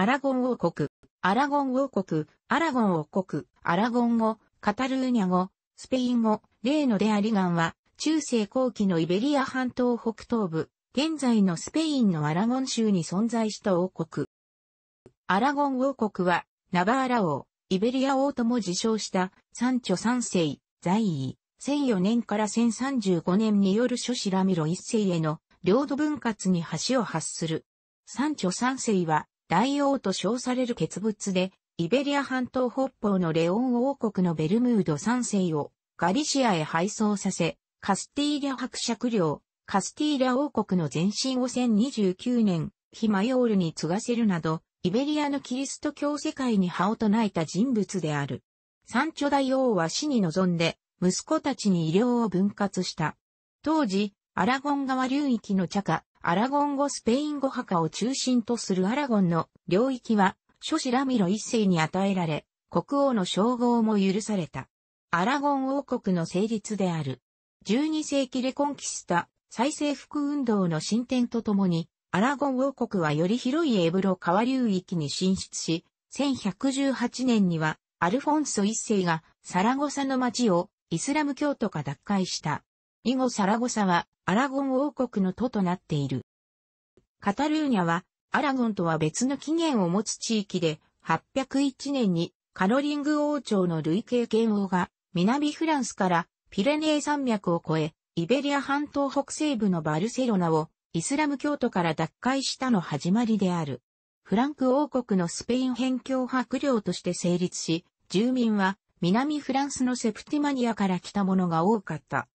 アラゴン王国、アラゴン王国、アラゴン王国、アラゴン語、カタルーニャ語、スペイン語、例のデアリガンは、中世後期のイベリア半島北東部、現在のスペインのアラゴン州に存在した王国。アラゴン王国は、ナバーラ王、イベリア王とも自称した、三著三世、在位、1004年から1035年による諸子ラミロ一世への領土分割に橋を発する。チョ三世は、大王と称される傑物で、イベリア半島北方のレオン王国のベルムード三世をガリシアへ配送させ、カスティーリャ伯爵領、カスティーリャ王国の前身を1029年、ヒマヨールに継がせるなど、イベリアのキリスト教世界に葉を唱えた人物である。サンチョ大王は死に臨んで、息子たちに医療を分割した。当時、アラゴン川流域の茶化、アラゴン語スペイン語墓を中心とするアラゴンの領域は、諸子ラミロ一世に与えられ、国王の称号も許された。アラゴン王国の成立である。12世紀レコンキスタ、再征服運動の進展とともに、アラゴン王国はより広いエブロ川流域に進出し、1118年には、アルフォンソ一世がサラゴサの町をイスラム教徒が奪回した。以後サラゴサはアラゴン王国の都となっている。カタルーニャは、アラゴンとは別の起源を持つ地域で、801年にカロリング王朝の累計圏王が、南フランスからピレネー山脈を越え、イベリア半島北西部のバルセロナをイスラム教徒から脱会したの始まりである。フランク王国のスペイン辺境博領として成立し、住民は南フランスのセプティマニアから来たものが多かった。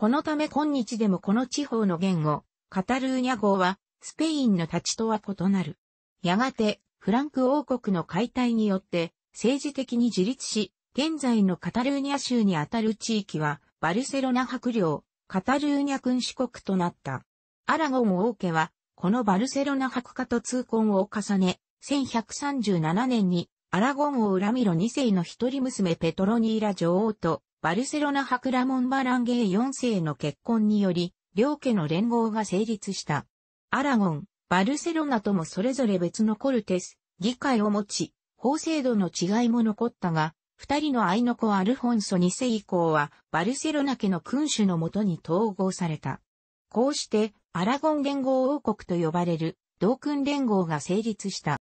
このため今日でもこの地方の言語、カタルーニャ語は、スペインの立ちとは異なる。やがて、フランク王国の解体によって、政治的に自立し、現在のカタルーニャ州にあたる地域は、バルセロナ伯領、カタルーニャ君主国となった。アラゴン王家は、このバルセロナ伯家と痛恨を重ね、1137年に、アラゴン王ラミロ2世の一人娘ペトロニーラ女王と、バルセロナ博ラモン・バランゲー4世の結婚により、両家の連合が成立した。アラゴン、バルセロナともそれぞれ別のコルテス、議会を持ち、法制度の違いも残ったが、二人の愛の子アルフォンソ2世以降は、バルセロナ家の君主のもとに統合された。こうして、アラゴン連合王国と呼ばれる、同君連合が成立した。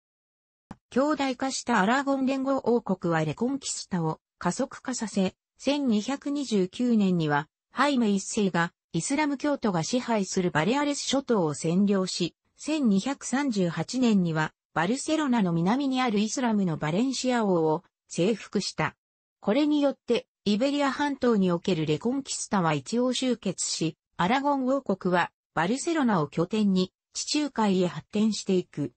兄弟化したアラゴン連合王国はレコンキスタを加速化させ、1229年には、ハイメ一世が、イスラム教徒が支配するバレアレス諸島を占領し、1238年には、バルセロナの南にあるイスラムのバレンシア王を征服した。これによって、イベリア半島におけるレコンキスタは一応集結し、アラゴン王国は、バルセロナを拠点に、地中海へ発展していく。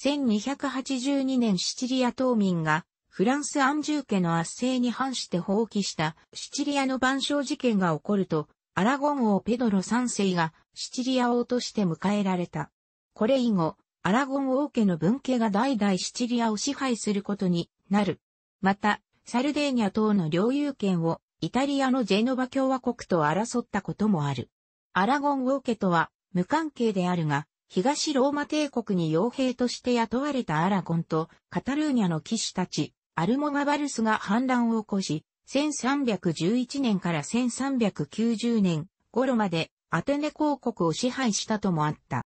1282年シチリア島民が、フランス安住家の圧政に反して放棄したシチリアの晩鐘事件が起こると、アラゴン王ペドロ3世がシチリア王として迎えられた。これ以後、アラゴン王家の分家が代々シチリアを支配することになる。また、サルデーニャ等の領有権をイタリアのジェノバ共和国と争ったこともある。アラゴン王家とは無関係であるが、東ローマ帝国に傭兵として雇われたアラゴンとカタルーニャの騎士たち、アルモガバルスが反乱を起こし、1311年から1390年頃までアテネ公国を支配したともあった。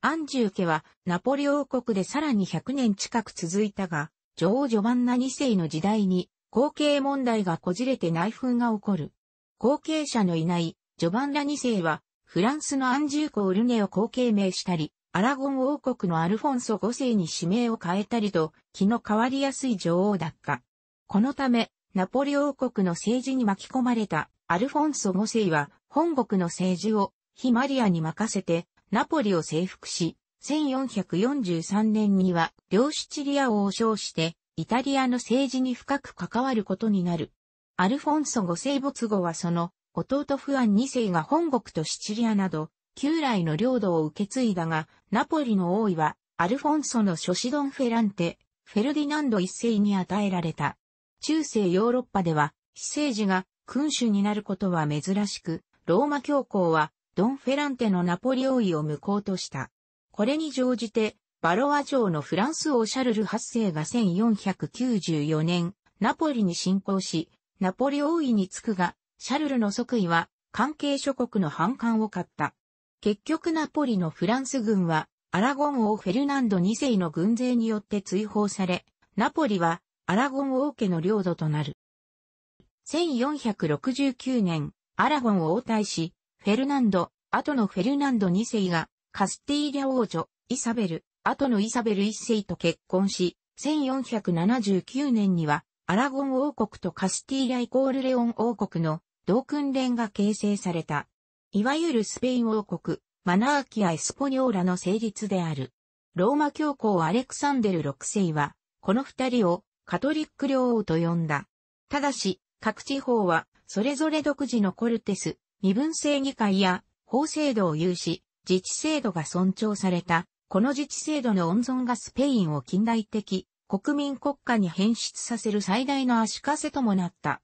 アンジュー家はナポレ王国でさらに100年近く続いたが、女王ジョバンナ2世の時代に後継問題がこじれて内紛が起こる。後継者のいないジョバンナ2世はフランスのアンジューコ・ウルネを後継名したり、アラゴン王国のアルフォンソ5世に指名を変えたりと、気の変わりやすい女王だった。このため、ナポリ王国の政治に巻き込まれたアルフォンソ5世は、本国の政治をヒマリアに任せて、ナポリを征服し、1443年には、両シチリア王を称して、イタリアの政治に深く関わることになる。アルフォンソ5世没後はその、弟フアン2世が本国とシチリアなど、旧来の領土を受け継いだが、ナポリの王位は、アルフォンソの諸子ドン・フェランテ、フェルディナンド一世に与えられた。中世ヨーロッパでは、非政治が君主になることは珍しく、ローマ教皇は、ドン・フェランテのナポリ王位を無効とした。これに乗じて、バロア城のフランス王シャルル8世が1494年、ナポリに侵攻し、ナポリ王位につくが、シャルルの即位は関係諸国の反感を買った。結局ナポリのフランス軍は、アラゴン王フェルナンド2世の軍勢によって追放され、ナポリはアラゴン王家の領土となる。1469年、アラゴン王大使、フェルナンド、後のフェルナンド2世が、カスティーリャ王女、イサベル、後のイサベル1世と結婚し、1479年には、アラゴン王国とカスティーリャイコールレオン王国の同訓連が形成された。いわゆるスペイン王国、マナーキア・エスポニョーラの成立である。ローマ教皇アレクサンデル6世は、この二人をカトリック領王と呼んだ。ただし、各地方は、それぞれ独自のコルテス、身分制議会や法制度を有し、自治制度が尊重された。この自治制度の温存がスペインを近代的国民国家に変質させる最大の足かせともなった。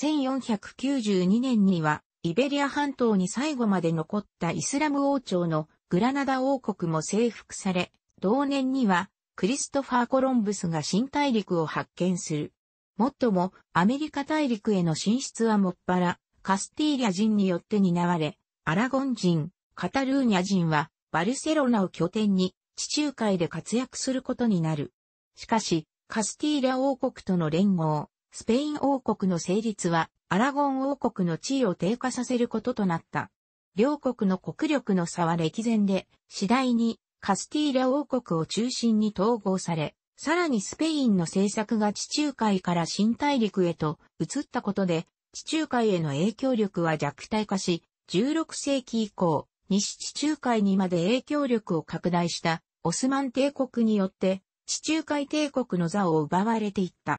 1492年にはイベリア半島に最後まで残ったイスラム王朝のグラナダ王国も征服され、同年にはクリストファー・コロンブスが新大陸を発見する。もっとも、アメリカ大陸への進出はもっぱら、カスティーリャ人によって担われ、アラゴン人、カタルーニャ人は、バルセロナを拠点に、地中海で活躍することになる。しかし、カスティーリャ王国との連合、スペイン王国の成立は、アラゴン王国の地位を低下させることとなった。両国の国力の差は歴然で、次第にカスティーラ王国を中心に統合され、さらにスペインの政策が地中海から新大陸へと移ったことで、地中海への影響力は弱体化し、16世紀以降、西地中海にまで影響力を拡大したオスマン帝国によって地中海帝国の座を奪われていった。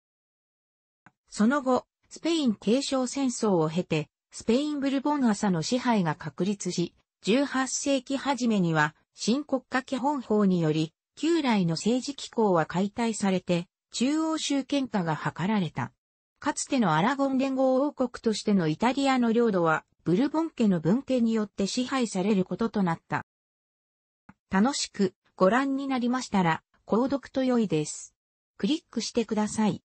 その後、スペイン継承戦争を経て、スペインブルボン朝の支配が確立し、18世紀初めには、新国家基本法により、旧来の政治機構は解体されて、中央集権化が図られた。かつてのアラゴン連合王国としてのイタリアの領土は、ブルボン家の分家によって支配されることとなった。楽しくご覧になりましたら、購読と良いです。クリックしてください。